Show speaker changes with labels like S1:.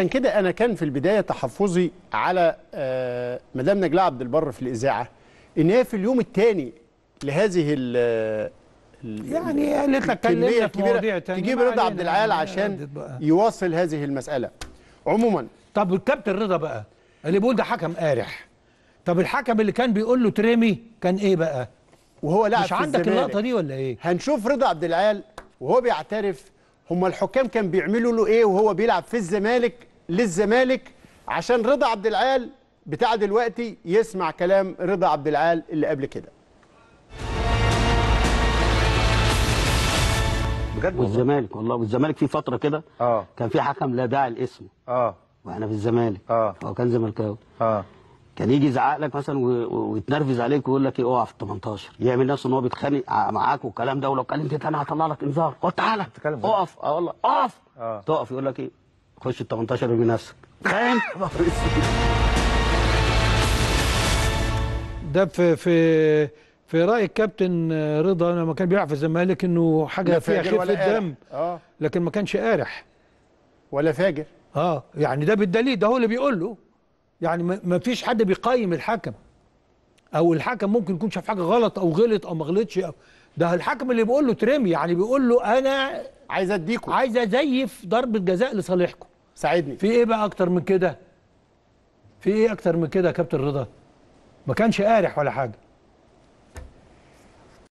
S1: عشان كده انا كان في البدايه تحفظي على آه، مدام نجلاء عبد البر في الاذاعه ان هي في اليوم الثاني لهذه ال يعني قالت لك كميه تجيب رضا عبد العال يعني عشان يواصل هذه المساله
S2: عموما طب الكابتن رضا بقى اللي بيقول ده حكم قارح طب الحكم اللي كان
S1: بيقول له ترمي كان ايه بقى وهو لاعب مش عندك اللقطه دي ولا ايه هنشوف رضا عبد العال وهو بيعترف هم الحكام كان بيعملوا له ايه وهو بيلعب في الزمالك للزمالك عشان رضا عبد العال بتاع دلوقتي يسمع كلام رضا عبد العال اللي قبل كده
S3: بجد والزمالك والله والزمالك في فتره كده آه. كان في حكم لا داعي لاسمه اه واحنا في الزمالك اه هو كان زملكاوي اه كان يجي يزعق لك مثلا ويتنرفز عليك ويقول لك ايه اقع في ال 18 يعمل نفسه ان هو بيتخانق معاك والكلام ده ولو اتكلمت انا هطلع لك انذار قلت تعالى اقف اه والله اقف آه. تقف يقول لك ايه خش ال 18 ارمي نفسك خاين
S2: ده في في في راي الكابتن رضا لما كان بيلعب في الزمالك انه حاجه فيها خفه الدم اه لكن ما كانش قارح ولا فاجر اه يعني ده بالدليل ده هو اللي بيقول له يعني ما فيش حد بيقيم الحكم او الحكم ممكن يكون شاف حاجه غلط او غلط او ما غلطش ده الحكم اللي بيقول له ترمي يعني بيقول له انا عايز اديكم عايز ازيف ضربه جزاء لصالحكم ساعدني في ايه بقى اكتر من كده في ايه اكتر من كده يا كابتن رضا ما كانش قارح ولا حاجه